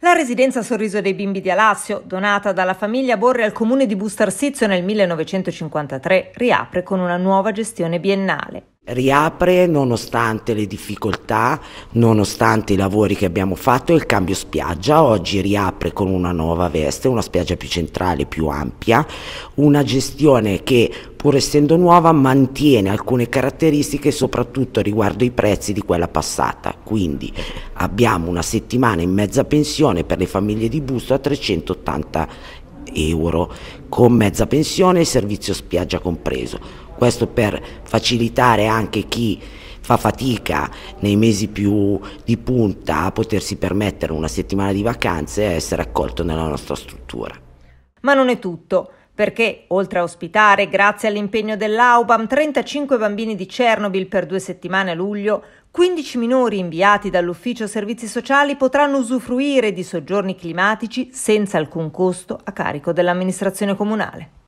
La residenza Sorriso dei Bimbi di Alassio, donata dalla famiglia Borri al comune di Bustarsizio nel 1953, riapre con una nuova gestione biennale riapre nonostante le difficoltà, nonostante i lavori che abbiamo fatto e il cambio spiaggia, oggi riapre con una nuova veste, una spiaggia più centrale, più ampia, una gestione che pur essendo nuova mantiene alcune caratteristiche soprattutto riguardo i prezzi di quella passata, quindi abbiamo una settimana in mezza pensione per le famiglie di Busto a 380 euro, con mezza pensione e servizio spiaggia compreso. Questo per facilitare anche chi fa fatica nei mesi più di punta a potersi permettere una settimana di vacanze e essere accolto nella nostra struttura. Ma non è tutto perché, oltre a ospitare, grazie all'impegno dell'Aubam, 35 bambini di Chernobyl per due settimane a luglio, 15 minori inviati dall'Ufficio Servizi Sociali potranno usufruire di soggiorni climatici senza alcun costo a carico dell'amministrazione comunale.